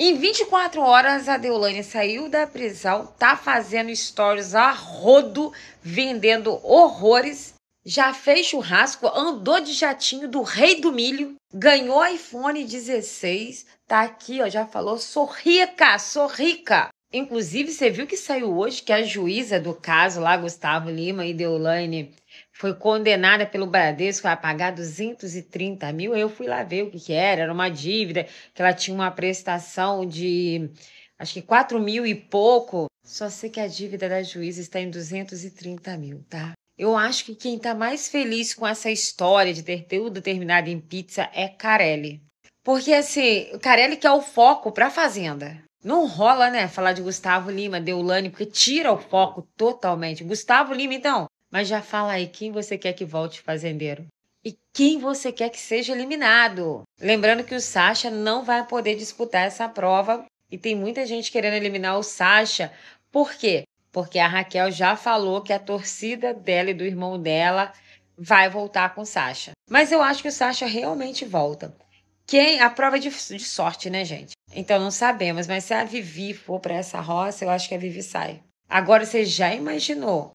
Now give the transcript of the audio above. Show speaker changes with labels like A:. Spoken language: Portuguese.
A: Em 24 horas, a Deolane saiu da prisão, tá fazendo stories a rodo, vendendo horrores, já fez churrasco, andou de jatinho do rei do milho, ganhou iPhone 16, tá aqui, ó, já falou, sou rica, sou rica. Inclusive, você viu que saiu hoje que a juíza do caso lá, Gustavo Lima e Deolane, foi condenada pelo Bradesco a pagar 230 mil. Eu fui lá ver o que, que era, era uma dívida, que ela tinha uma prestação de acho que 4 mil e pouco. Só sei que a dívida da juíza está em 230 mil, tá? Eu acho que quem está mais feliz com essa história de ter tudo terminado em pizza é Carelli. Porque, assim, Carelli que é o foco para a Fazenda. Não rola, né, falar de Gustavo Lima, Deulane, porque tira o foco totalmente. Gustavo Lima, então, mas já fala aí quem você quer que volte fazendeiro e quem você quer que seja eliminado. Lembrando que o Sasha não vai poder disputar essa prova e tem muita gente querendo eliminar o Sasha. Por quê? Porque a Raquel já falou que a torcida dela e do irmão dela vai voltar com o Sasha. Mas eu acho que o Sasha realmente volta. Quem a prova é de, de sorte, né, gente? Então não sabemos, mas se a Vivi for para essa roça, eu acho que a Vivi sai. Agora você já imaginou